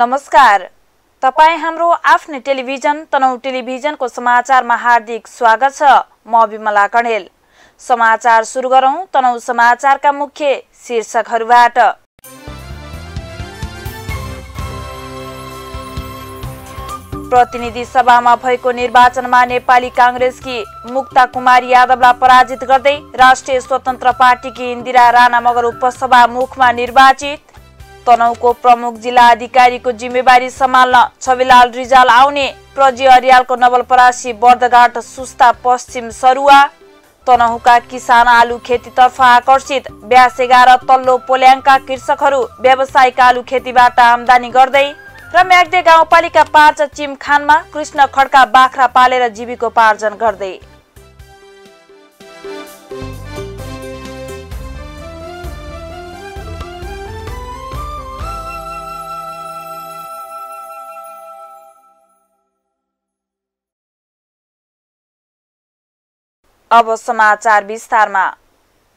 नमस्कार तपाईँ हाम्रो आफ्नै टेलिभिजन तनहु टेलिभिजनको समाचारमा हार्दिक स्वागत छ म विमला कणेल समाचार सुरु गरौँ तनहु समाचारका मुख्य शीर्षकहरूबाट प्रतिनिधि सभामा भएको निर्वाचनमा नेपाली काङ्ग्रेसकी मुक्ता कुमार यादवलाई पराजित गर्दै राष्ट्रिय स्वतन्त्र पार्टीकी इन्दिरा राणा मगर उपसभामुखमा मुखमा निर्वाचित तनहुको प्रमुख जिल्ला अधिकारीको जिम्मेवारी सम्हाल्न छविलाल रिजाल आउने प्रजी अरियालको नवलपरासी बर्दघाट सुस्ता पश्चिम सरुवा तनहुका किसान आलु खेतीतर्फ आकर्षित ब्यास एघार तल्लो पोल्याङका कृषकहरू व्यावसायिक आलु खेतीबाट आमदानी गर्दै र म्याग्दे गाउँपालिका पाँच चिमखानमा कृष्ण खड्का बाख्रा पालेर जीविकोपार्जन गर्दै अब समाचार विस्तारमा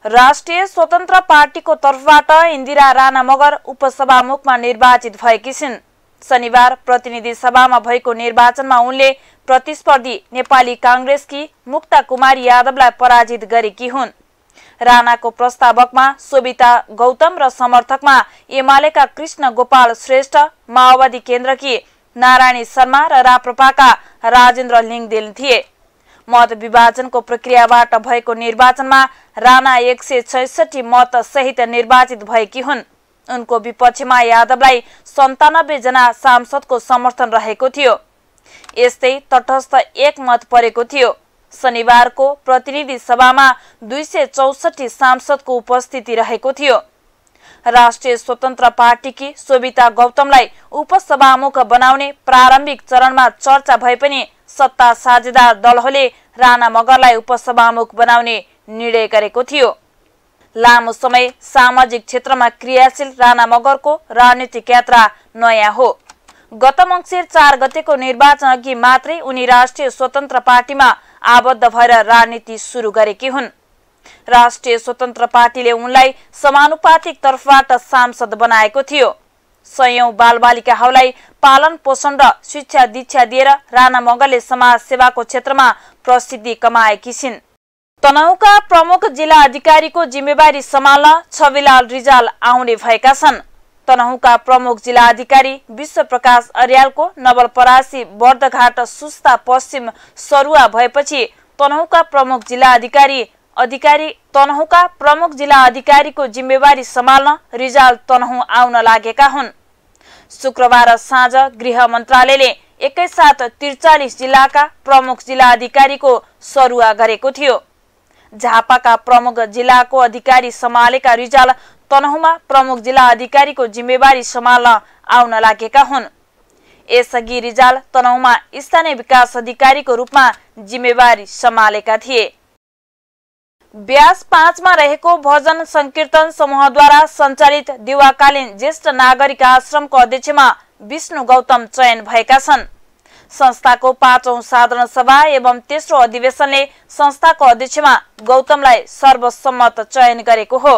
राष्ट्रिय स्वतन्त्र पार्टीको तर्फबाट इन्दिरा राणा मगर उपसभामुखमा निर्वाचित भएकी छिन् शनिबार प्रतिनिधि सभामा भएको निर्वाचनमा उनले प्रतिस्पर्धी नेपाली काङ्ग्रेसकी मुक्ता कुमारी यादवलाई पराजित गरेकी हुन् राणाको प्रस्तावकमा सोभिता गौतम र समर्थकमा एमालेका कृष्ण गोपाल श्रेष्ठ माओवादी केन्द्रकी नारायणी शर्मा र राप्रपाका राजेन्द्र लिङदेल थिए मत विभाजनको प्रक्रियाबाट भएको निर्वाचनमा राणा एक सय छैसठी मत सहित निर्वाचित भएकी हुन् उनको विपक्षमा यादवलाई सन्तानब्बेजना जना सांसदको समर्थन रहेको थियो यस्तै तटस्थ एक मत परेको थियो शनिबारको प्रतिनिधि सभामा दुई सय चौसठी सांसदको उपस्थिति रहेको थियो राष्ट्रिय स्वतन्त्र पार्टीकी सोभिता गौतमलाई उपसभामुख बनाउने प्रारम्भिक चरणमा चर्चा भए पनि सत्ता साझेदार दलहरूले राणा मगरलाई उपसभामुख बनाउने निर्णय गरेको थियो लामो समय सामाजिक क्षेत्रमा क्रियाशील राणा मगरको राजनीतिक यात्रा नयाँ हो गत मङ्सिर चार गतेको निर्वाचन अघि मात्रै उनी राष्ट्रिय स्वतन्त्र पार्टीमा आबद्ध भएर राजनीति सुरु गरेकी हुन् राष्ट्रिय स्वतन्त्र पार्टीले उनलाई समानुपातिक तर्फबाट सांसद बनाएको थियो सयौं बालबालिकाहरूलाई पालन पोषण र शिक्षा दीक्षा दिएर राणा मगरले समाज सेवाको क्षेत्रमा प्रसिद्धि कमाएकी छिन् तनहुका प्रमुख जिल्ला अधिकारीको जिम्मेवारी सम्हाल्न छविलाल रिजाल आउने भएका छन् तनहुका प्रमुख जिल्ला अधिकारी विश्व प्रकाश अर्यालको नवलपरासी बर्दघाट सुस्ता पश्चिम सरुवा भएपछि तनहुका प्रमुख जिल्ला अधिकारी अधिकारी तनहुका प्रमुख जिल्ला अधिकारीको जिम्मेवारी सम्हाल्न रिजाल तनहु आउन लागेका हुन् शुक्रबार साँझ गृह मन्त्रालयले एकैसाथ त्रिचालिस जिल्लाका प्रमुख जिल्ला अधिकारीको सरुवा गरेको थियो झापाका प्रमुख जिल्लाको अधिकारी सम्हालेका रिजाल तनहुमा प्रमुख जिल्ला अधिकारीको जिम्मेवारी सम्हाल्न आउन लागेका हुन् यसअघि रिजाल तनहुमा स्थानीय विकास अधिकारीको रूपमा जिम्मेवारी सम्हालेका थिए ब्यास पाँचमा रहेको भजन संकीर्तन समूहद्वारा सञ्चालित दिवाकालीन ज्येष्ठ नागरिक आश्रमको अध्यक्षमा विष्णु गौतम चयन भएका छन् संस्थाको पाँचौं साधारण सभा एवं तेस्रो अधिवेशनले संस्थाको अध्यक्षमा गौतमलाई सर्वसम्मत चयन गरेको हो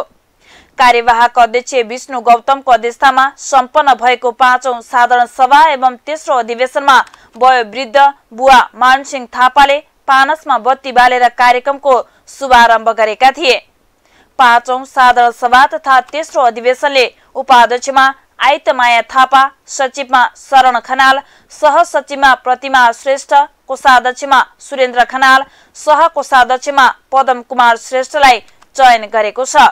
कार्यवाहक अध्यक्ष विष्णु गौतमको अध्यक्षतामा सम्पन्न भएको पाँचौं साधारण सभा एवं तेस्रो अधिवेशनमा वयोवृद्ध बुवा मानसिंह थापाले पानसमा बत्ती बालेर कार्यक्रमको शुभारम्भ गरेका थिए पाँचौं साधारण सभा तथा तेस्रो अधिवेशनले उपाध्यक्षमा आइतमाया थापा सचिवमा शरण खनाल सहसचिवमा प्रतिमा श्रेष्ठ कोषाध्यक्षमा सुरेन्द्र खनाल सहकोषाध्यक्षमा पदम कुमार श्रेष्ठलाई चयन गरेको छ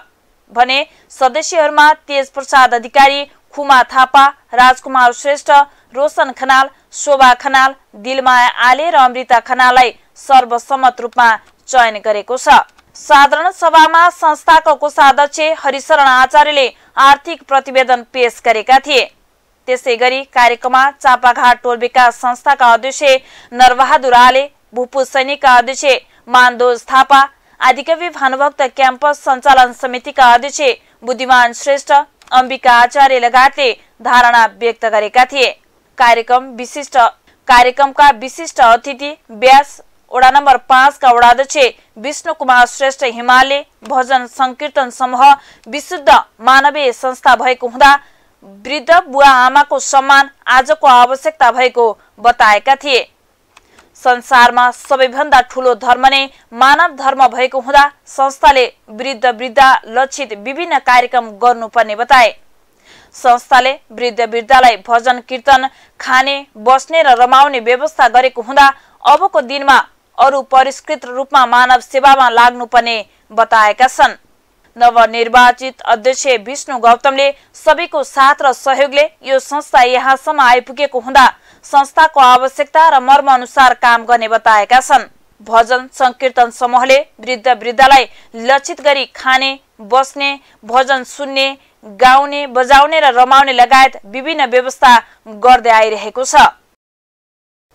भने सदस्यहरूमा तेज प्रसाद अधिकारी खुमा थापा राजकुमार श्रेष्ठ रोशन खनाल शोभा खनाल दिलमाया आले र अमृता खनाललाई सर्वसम्मत रूपमा चयन गरेको छ साधारण सभामा संस्थाको कोषाध्यक्ष हरिशरण आचार्यले आर्थिक प्रतिवेदन पेश गरेका थिए त्यसै गरी कार्यक्रममा चापाघाट टोल विकास संस्थाका अध्यक्ष नरबहादुर आले भूपू सैनिकका अध्यक्ष मानदोज थापा आदिकवि भानुभक्त क्याम्पस सञ्चालन समितिका अध्यक्ष बुद्धिमान श्रेष्ठ अम्बिका आचार्य लगायतले धारणा व्यक्त गरेका थिए कार्यक्रम विशिष्ट कार्यक्रमका विशिष्ट अतिथि व्यास वडा नम्बर पाँचका वडाध्यक्ष विष्णु कुमार श्रेष्ठ हिमालय भजन संकीर्तन समूह विशुद्ध मानवीय संस्था भएको हुँदा वृद्ध बुवा आमाको सम्मान आजको आवश्यकता भएको बताएका थिए संसारमा सबैभन्दा ठूलो धर्म नै मानव धर्म भएको हुँदा संस्थाले वृद्ध वृद्धा लक्षित विभिन्न कार्यक्रम गर्नुपर्ने बताए संस्थाले वृद्ध वृद्धालाई भजन कीर्तन खाने बस्ने र रमाउने व्यवस्था गरेको हुँदा अबको दिनमा अरू परिष्कृत रूपमा मानव सेवामा लाग्नुपर्ने बताएका छन् नवनिर्वाचित अध्यक्ष विष्णु गौतमले सबैको साथ र सहयोगले यो संस्था यहाँसम्म आइपुगेको हुँदा संस्थाको आवश्यकता र मर्म अनुसार काम गर्ने बताएका छन् भजन संकीर्तन समूहले वृद्ध वृद्धलाई लक्षित गरी खाने बस्ने भजन सुन्ने गाउने बजाउने र रमाउने लगायत विभिन्न व्यवस्था गर्दै आइरहेको छ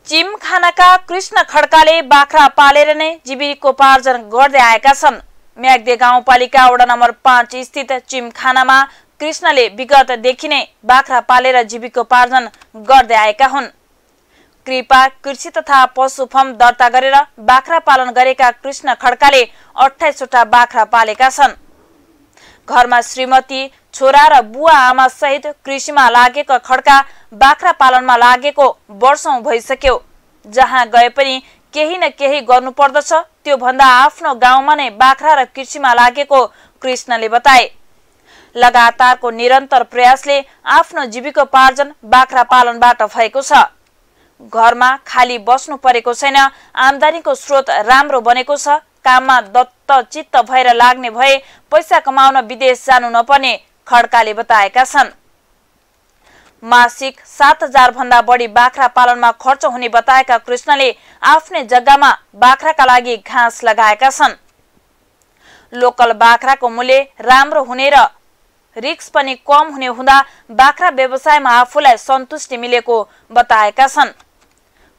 चिमखानाका कृष्ण खड्काले बाख्रा पालेर नै जीविकोपार्जन गर्दै आएका छन् म्याग्दे गाउँपालिका वडा नम्बर पाँच स्थित चिमखानामा कृष्णले विगतदेखि नै बाख्रा पालेर जीविकोपार्जन गर्दै आएका हुन् कृपा कृषि तथा पशु फर्म दर्ता गरेर बाख्रा पालन गरेका कृष्ण खड्काले अठाइसवटा बाख्रा पालेका छन् घरमा श्रीमती छोरा र बुवा आमा सहित कृषिमा लागेको खड्का बाख्रा पालनमा लागेको वर्षौं भइसक्यो जहाँ गए पनि केही न केही गर्नुपर्दछ त्योभन्दा आफ्नो गाउँमा नै बाख्रा र कृषिमा लागेको कृष्णले बताए लगातारको निरन्तर प्रयासले आफ्नो जीविकोपार्जन बाख्रा पालनबाट भएको छ घरमा खाली बस्नु परेको छैन आमदानीको स्रोत राम्रो बनेको छ काममा दत्त चित्त भएर लाग्ने भए पैसा कमाउन विदेश जानु नपर्ने खड्काले बताएका छन् मासिक सात हजार भन्दा बढी बाख्रा पालनमा खर्च हुने बताएका कृष्णले आफ्नै जग्गामा बाख्राका लागि घाँस लगाएका छन् लोकल बाख्राको मूल्य राम्रो हुने र रिक्स पनि कम हुने हुँदा बाख्रा व्यवसायमा आफूलाई सन्तुष्टि मिलेको बताएका छन्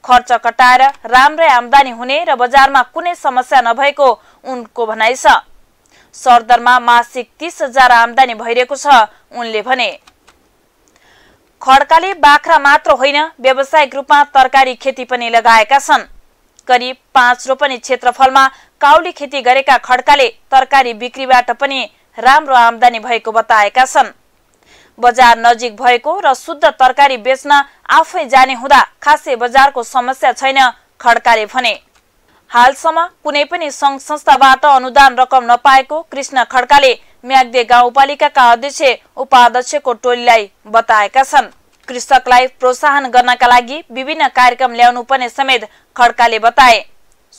खर्च कटाएर राम्रै आमदानी हुने र बजारमा कुनै समस्या नभएको उनको भनाइ छ सरदरमा मासिक तीस हजार आमदानी भइरहेको छ उनले भने खड्काले बाख्रा मात्र होइन व्यावसायिक रूपमा तरकारी खेती पनि लगाएका छन् करिब पाँच रोपनी क्षेत्रफलमा काउली खेती गरेका खड्काले तरकारी बिक्रीबाट पनि राम्रो आमदानी भएको बताएका छन् बजार नजिक भएको र शुद्ध तरकारी बेच्न आफै जाने हुँदा खासै बजारको समस्या छैन खड्काले भने हालसम्म कुनै पनि सङ्घ संस्थाबाट अनुदान रकम नपाएको कृष्ण खड्काले म्याग्दे गाउँपालिकाका अध्यक्ष उपाध्यक्षको टोलीलाई बताएका छन् कृषकलाई प्रोत्साहन गर्नका लागि विभिन्न कार्यक्रम ल्याउनु पर्ने समेत खड्काले बताए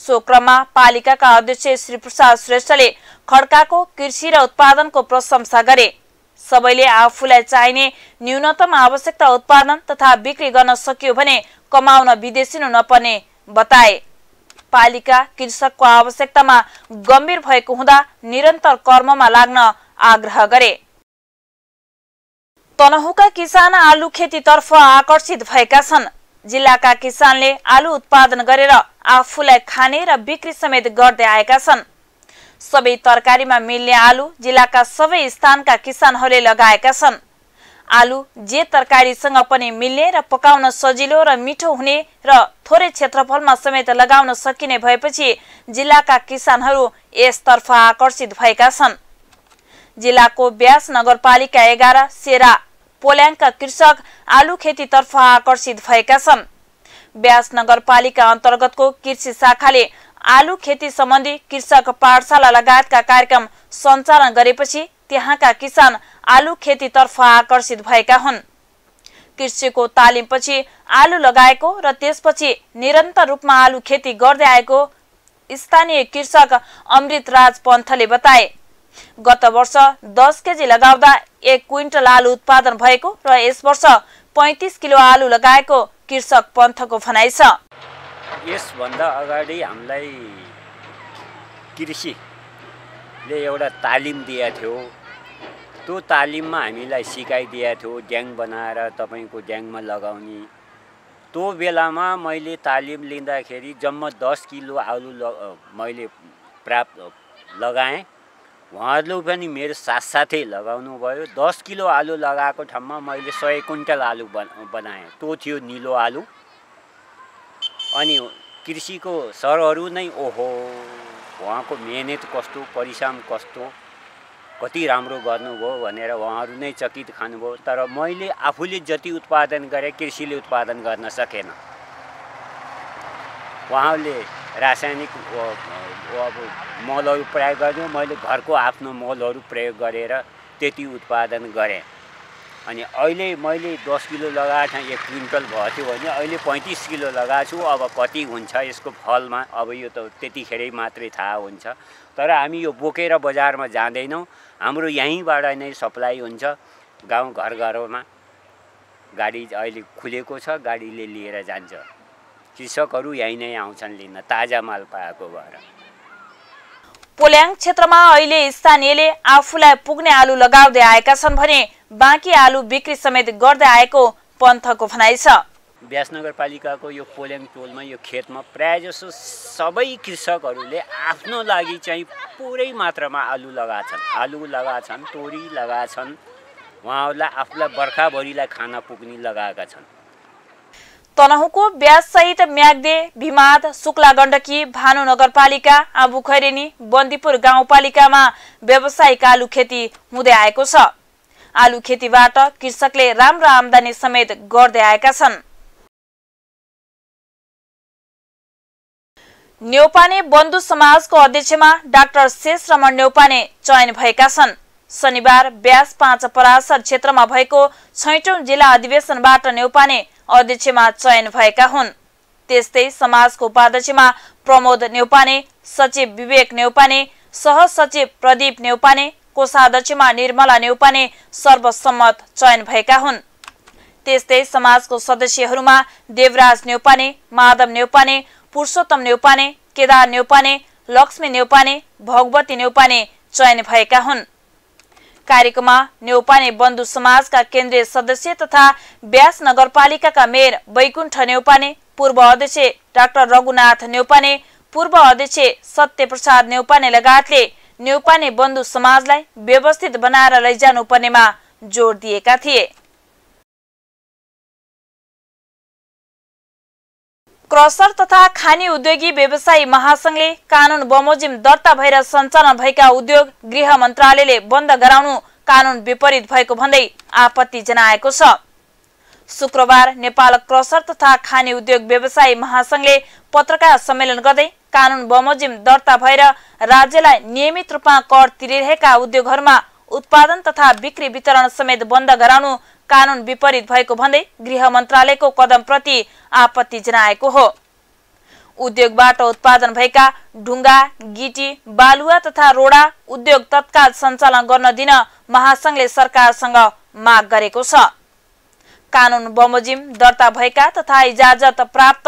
सो क्रममा पालिकाका अध्यक्ष श्री प्रसाद श्रेष्ठले खड्काको कृषि र उत्पादनको प्रशंसा गरे सबैले आफूलाई चाहिने न्यूनतम आवश्यकता उत्पादन तथा बिक्री गर्न सकियो भने कमाउन विदेशिनु नपर्ने बताए पालिका कृषकको आवश्यकतामा गम्भीर भएको हुँदा निरन्तर कर्ममा लाग्न आग्रह गरे तनहुका किसान आलु खेतीतर्फ आकर्षित भएका छन् जिल्लाका किसानले आलु उत्पादन गरेर आफूलाई खाने र बिक्री समेत गर्दै आएका छन् सबै तरकारीमा मिल्ने आलु जिल्लाका सबै स्थानका किसानहरूले लगाएका छन् आलु जे तरकारीसँग पनि मिल्ने र पकाउन सजिलो र मिठो हुने र थोरै क्षेत्रफलमा समेत लगाउन सकिने भएपछि जिल्लाका किसानहरू यसतर्फ आकर्षित भएका छन् जिल्लाको ब्यास नगरपालिका एघार सेरा पोल्याङका कृषक आलु खेतीतर्फ आकर्षित भएका छन् ब्यास नगरपालिका अन्तर्गतको कृषि शाखाले आलु खेती सम्बन्धी कृषक पाठशाला लगायतका कार्यक्रम सञ्चालन गरेपछि त्यहाँका किसान आलु खेतीतर्फ आकर्षित भएका हुन् कृषिको तालिमपछि आलु लगाएको र त्यसपछि निरन्तर रूपमा आलु खेती गर्दै आएको स्थानीय कृषक अमृत राज पन्थले बताए गत वर्ष दस केजी लगाउँदा एक क्विन्टल आलु उत्पादन भएको र यस वर्ष पैँतिस किलो आलु लगाएको कृषक पन्थको भनाइ छ यसभन्दा अगाडि हामीलाई कृषिले एउटा तालिम दिएको थियो त्यो तालिममा हामीलाई सिकाइदिएको थियो ड्याङ बनाएर तपाईँको ड्याङमा लगाउने त्यो बेलामा मैले तालिम लिँदाखेरि जम्मा दस किलो आलु ल मैले प्राप्त लगाएँ उहाँहरूले पनि मेरो साथसाथै लगाउनु भयो दस किलो आलु लगाएको ठाउँमा मैले सय क्विन्टल आलु बनाएँ त्यो थियो निलो आलु अनि कृषिको सरहरू नै ओहो उहाँको मेहनत कस्तो परिश्रम कस्तो कति राम्रो गर्नुभयो भनेर उहाँहरू नै चकित खानुभयो तर मैले आफूले जति उत्पादन गरेँ कृषिले उत्पादन गर्न सकेन उहाँहरूले रासायनिक अब मलहरू प्रयोग गर्नु मैले घरको आफ्नो मलहरू प्रयोग गरेर त्यति उत्पादन गरेँ अनि अहिले मैले दस किलो लगाएको थिएँ एक क्विन्टल भएको थियो भने अहिले पैँतिस किलो लगाएको छु अब कति हुन्छ यसको फलमा अब यो त त्यतिखेरै मात्रै थाहा हुन्छ तर हामी यो बोकेर बजारमा जाँदैनौँ हाम्रो यहीँबाट नै सप्लाई हुन्छ गाउँ घर घरमा गाडी अहिले खुलेको छ गाडीले लिएर जान्छ कृषकहरू यहीँ नै आउँछन् लिन ताजा माल पाएको भएर पोल्याङ क्षेत्रमा अहिले स्थानीयले आफूलाई पुग्ने आलु लगाउँदै आएका छन् भने बाँकी आलु बिक्री समेत गर्दै आएको पन्थको भनाइ छ व्यास नगरपालिकाको यो पोल्याङ टोलमा यो खेतमा प्रायः जसो सबै कृषकहरूले आफ्नो लागि चाहिँ पुरै मात्रामा आलु छन् आलु छन् तोरी छन् उहाँहरूलाई आफूलाई बर्खाभरिलाई खाना पुग्ने लगाएका छन् तनहुको ब्याजसहित म्याग्दे भिमाद शुक्ला गण्डकी भानु नगरपालिका आँबु खैरेनी बन्दीपुर गाउँपालिकामा व्यावसायिक आलु खेती हुँदै आएको छ आलु खेतीबाट कृषकले राम्रो आमदानी समेत गर्दै आएका छन् न्यौपाने बन्धु समाजको अध्यक्षमा डाक्टर शेष रमण न्यौपाने चयन भएका छन् शनिबार ब्यास पाँच परासर क्षेत्रमा भएको छैटौं जिल्ला अधिवेशनबाट न्यौपाने अध्यक्षमा चयन भएका हुन् त्यस्तै समाजको उपाध्यक्षमा प्रमोद न्यौपाने सचिव विवेक न्यौपाने सहसचिव प्रदीप न्यौपाने कोषाध्यक्षमा निर्मला नेउपाने सर्वसम्मत चयन भएका हुन् त्यस्तै समाजको सदस्यहरूमा देवराज नेउपाने माधव नेउपाने पुरुषोत्तम नेउपाने केदार नेउपाने लक्ष्मी नेउपाने भगवती नेउपाने चयन भएका हुन् कार्यक्रममा नेउपाने बन्धु समाजका केन्द्रीय सदस्य तथा ब्यास नगरपालिकाका मेयर वैकुण्ठ नेउपाने पूर्व अध्यक्ष डाक्टर रघुनाथ नेउपाने पूर्व अध्यक्ष सत्यप्रसाद नेउपाने लगायतले न्यौपाने बन्धु समाजलाई व्यवस्थित बनाएर पर्नेमा जोड दिएका थिए क्रसर तथा खानी उद्योगी व्यवसायी महासंघले कानून बमोजिम दर्ता भएर सञ्चालन भएका उद्योग गृह मन्त्रालयले बन्द गराउनु कानून विपरीत भएको भन्दै आपत्ति जनाएको छ शुक्रबार नेपाल क्रसर तथा खाने उद्योग व्यवसायी महासंघले पत्रकार सम्मेलन गर्दै कानून बमोजिम दर्ता भएर राज्यलाई नियमित रूपमा कर तिरिरहेका उद्योगहरूमा उत्पादन तथा बिक्री वितरण समेत बन्द गराउनु कानून विपरीत भएको भन्दै गृह मन्त्रालयको कदमप्रति आपत्ति जनाएको हो उद्योगबाट उत्पादन भएका ढुङ्गा गिटी बालुवा तथा रोडा उद्योग तत्काल सञ्चालन गर्न दिन महासंघले सरकारसँग माग गरेको छ कानुन बमोजिम दर्ता भएका तथा इजाजत प्राप्त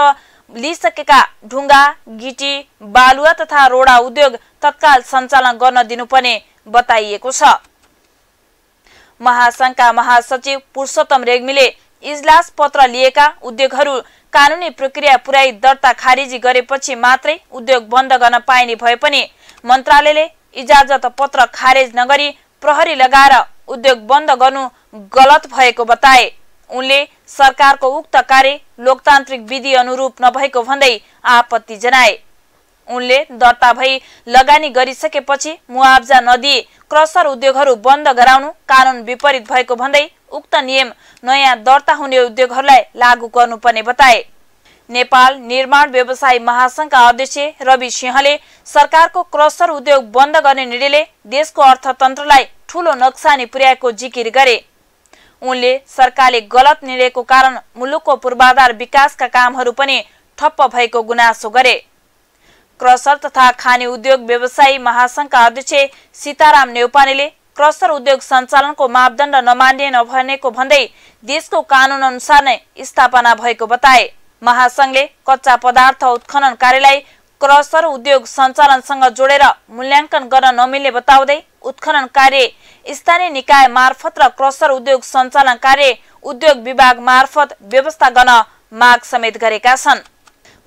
लिइसकेका ढुङ्गा गिटी बालुवा तथा रोडा उद्योग तत्काल सञ्चालन गर्न दिनुपर्ने बताइएको छ महासंघका महासचिव पुरुषोत्तम रेग्मीले इजलास पत्र लिएका उद्योगहरू कानुनी प्रक्रिया पुर्याई दर्ता खारिजी गरेपछि मात्रै उद्योग बन्द गर्न पाइने भए पनि मन्त्रालयले इजाजत पत्र खारेज नगरी प्रहरी लगाएर उद्योग बन्द गर्नु गलत भएको बताए उनले सरकारको उक्त कार्य लोकतान्त्रिक विधि अनुरूप नभएको भन्दै आपत्ति जनाए उनले दर्ता भई लगानी गरिसकेपछि मुआब्जा नदिए क्रसर उद्योगहरू बन्द गराउनु कानून विपरीत भएको भन्दै उक्त नियम नयाँ दर्ता हुने उद्योगहरूलाई लागू गर्नुपर्ने बताए नेपाल निर्माण व्यवसाय महासंघका अध्यक्ष रवि सिंहले सरकारको क्रसर उद्योग बन्द गर्ने निर्णयले देशको अर्थतन्त्रलाई ठूलो नोक्सानी पुर्याएको जिकिर गरे उनले सरकारले गलत निर्णयको कारण मुलुकको पूर्वाधार विकासका कामहरू पनि ठप्प भएको गुनासो गरे क्रसर तथा खानी उद्योग व्यवसायी महासंघका अध्यक्ष सीताराम नेउपानेले क्रसर उद्योग सञ्चालनको मापदण्ड नमान्ने नभनेको भन्दै देशको कानून अनुसार नै स्थापना भएको बताए महासंघले कच्चा पदार्थ उत्खनन कार्यलाई क्रसर उद्योग सञ्चालनसँग जोडेर मूल्याङ्कन गर्न नमिल्ने बताउँदै उत्खनन कार्य स्थानीय निकाय मार्फत र क्रसर उद्योग सञ्चालन कार्य उद्योग विभाग मार्फत व्यवस्था गर्न माग समेत गरेका छन्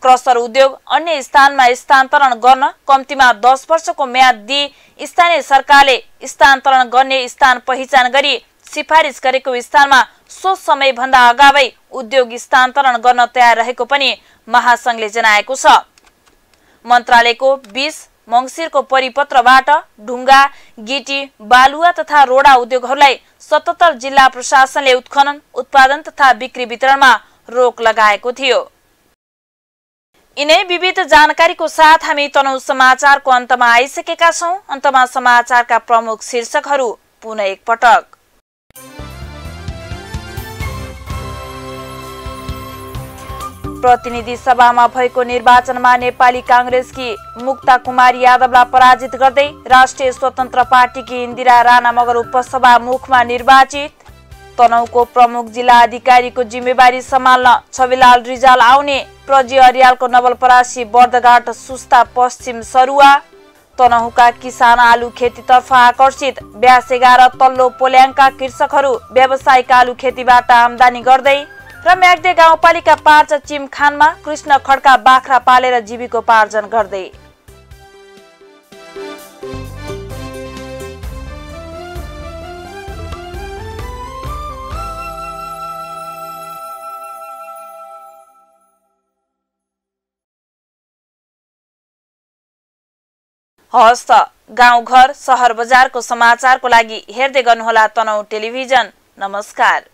क्रसर उद्योग अन्य स्थानमा स्थानान्तरण गर्न कम्तीमा दस वर्षको म्याद दिई स्थानीय सरकारले स्थानान्तरण गर्ने स्थान पहिचान गरी सिफारिस गरेको स्थानमा सो समयभन्दा अगावै उद्योग स्थानान्तरण गर्न तयार रहेको पनि महासङ्घले जनाएको छ मन्त्रालयको बिस मङ्सिरको परिपत्रबाट ढुङ्गा गिटी बालुवा तथा रोडा उद्योगहरूलाई सतहत्तर जिल्ला प्रशासनले उत्खनन उत्पादन तथा बिक्री वितरणमा रोक लगाएको थियो यिनै विविध जानकारीको साथ हामी तनौ समाचारको अन्तमा आइसकेका छौँ अन्तमा समाचारका प्रमुख शीर्षकहरू पुनः एकपटक प्रतिनिधि सभामा भएको निर्वाचनमा नेपाली काङ्ग्रेसकी मुक्ता कुमारी यादवलाई पराजित गर्दै राष्ट्रिय स्वतन्त्र पार्टीकी इन्दिरा राणा मगर मुखमा निर्वाचित तनहुको प्रमुख जिल्ला अधिकारीको जिम्मेवारी सम्हाल्न छविलाल रिजाल आउने प्रजी अरियालको नवलपरासी बर्दघाट सुस्ता पश्चिम सरुवा तनहुका किसान आलु खेतीतर्फ आकर्षित ब्यास एघार तल्लो पोल्याङका कृषकहरू व्यावसायिक आलु खेतीबाट आमदानी गर्दै र म्याग्दे गाउँपालिका पाँच खानमा कृष्ण खड्का बाख्रा पालेर जीविकोपार्जन गर्दै हस् त गाउँघर सहर बजारको समाचारको लागि हेर्दै गर्नुहोला तनहु टेलिभिजन नमस्कार